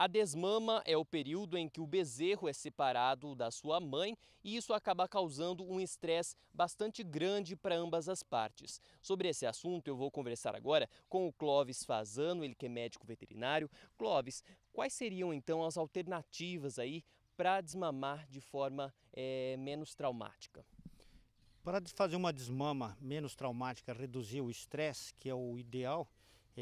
A desmama é o período em que o bezerro é separado da sua mãe e isso acaba causando um estresse bastante grande para ambas as partes. Sobre esse assunto eu vou conversar agora com o Clóvis Fazano, ele que é médico veterinário. Clóvis, quais seriam então as alternativas aí para desmamar de forma é, menos traumática? Para fazer uma desmama menos traumática, reduzir o estresse, que é o ideal,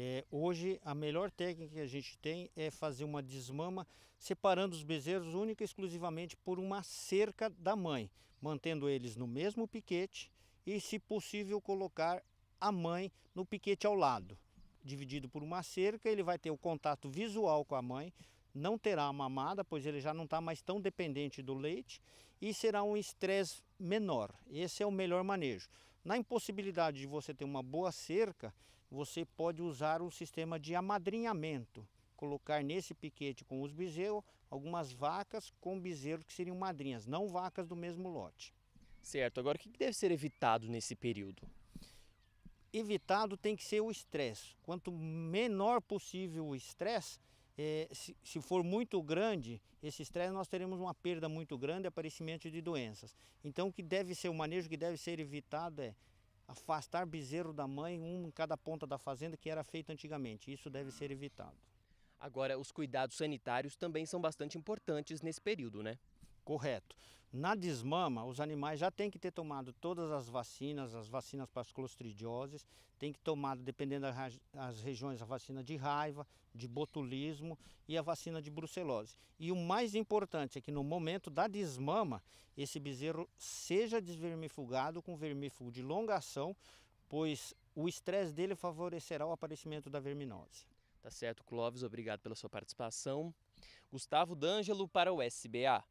é, hoje a melhor técnica que a gente tem é fazer uma desmama separando os bezerros única e exclusivamente por uma cerca da mãe, mantendo eles no mesmo piquete e, se possível, colocar a mãe no piquete ao lado. Dividido por uma cerca, ele vai ter o contato visual com a mãe, não terá a mamada, pois ele já não está mais tão dependente do leite e será um estresse menor. Esse é o melhor manejo. Na impossibilidade de você ter uma boa cerca, você pode usar o sistema de amadrinhamento. Colocar nesse piquete com os bezerros algumas vacas com bezerros que seriam madrinhas, não vacas do mesmo lote. Certo, agora o que deve ser evitado nesse período? Evitado tem que ser o estresse. Quanto menor possível o estresse, é, se, se, for muito grande, esse estresse nós teremos uma perda muito grande, aparecimento de doenças. Então o que deve ser, o manejo que deve ser evitado é afastar bezerro da mãe, um em cada ponta da fazenda, que era feito antigamente. Isso deve ser evitado. Agora, os cuidados sanitários também são bastante importantes nesse período, né? Correto. Na desmama, os animais já têm que ter tomado todas as vacinas, as vacinas para as clostridioses, tem que tomar, dependendo das regiões, a vacina de raiva, de botulismo e a vacina de brucelose. E o mais importante é que no momento da desmama, esse bezerro seja desvermifugado com vermífugo de longa ação, pois o estresse dele favorecerá o aparecimento da verminose. Tá certo, Clóvis, obrigado pela sua participação. Gustavo D'Angelo para o SBA.